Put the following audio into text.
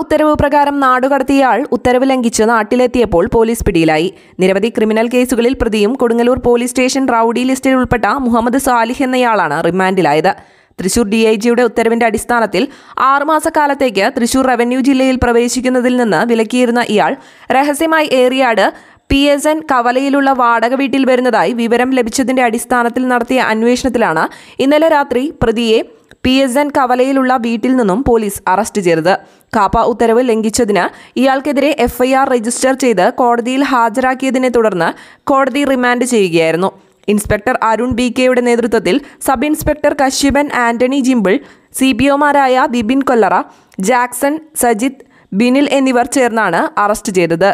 ഉത്തരവ് പ്രകാരം നാടുകടത്തിയയാൾ ഉത്തരവ് ലംഘിച്ച് നാട്ടിലെത്തിയപ്പോൾ പോലീസ് പിടിയിലായി നിരവധി ക്രിമിനൽ കേസുകളിൽ പ്രതിയും കൊടുങ്ങല്ലൂർ പോലീസ് സ്റ്റേഷൻ റൌഡി ലിസ്റ്റിൽ ഉൾപ്പെട്ട മുഹമ്മദ് സാലിഹ് എന്നയാളാണ് റിമാൻഡിലായത് തൃശൂർ ഡി ഐ ജിയുടെ ഉത്തരവിന്റെ അടിസ്ഥാനത്തിൽ ആറുമാസക്കാലത്തേക്ക് തൃശൂർ റവന്യൂ ജില്ലയിൽ പ്രവേശിക്കുന്നതിൽ നിന്ന് വിലക്കിയിരുന്ന ഇയാൾ രഹസ്യമായി ഏറിയാട് പി എസ് എൻ കവലയിലുള്ള വാടക വീട്ടിൽ വരുന്നതായി വിവരം ലഭിച്ചതിന്റെ അടിസ്ഥാനത്തിൽ നടത്തിയ അന്വേഷണത്തിലാണ് ഇന്നലെ രാത്രി പ്രതിയെ പി എസ് എൻ കവലയിലുള്ള വീട്ടിൽ നിന്നും പോലീസ് അറസ്റ്റ് ചെയ്തത് കാപ്പ ഉത്തരവ് ലംഘിച്ചതിന് ഇയാൾക്കെതിരെ എഫ്ഐആർ രജിസ്റ്റർ ചെയ്ത് കോടതിയിൽ ഹാജരാക്കിയതിനെ തുടർന്ന് കോടതി റിമാൻഡ് ചെയ്യുകയായിരുന്നു ഇൻസ്പെക്ടർ അരുൺ ബി കെയുടെ നേതൃത്വത്തിൽ sub inspector Kashyapan Antony Jimbil C P ഒമാരായ ബിബിൻ കൊല്ലറ ജാക്സൺ സജിത് ബിനിൽ എന്നിവർ ചേർന്നാണ് അറസ്റ്റ് ചെയ്തത്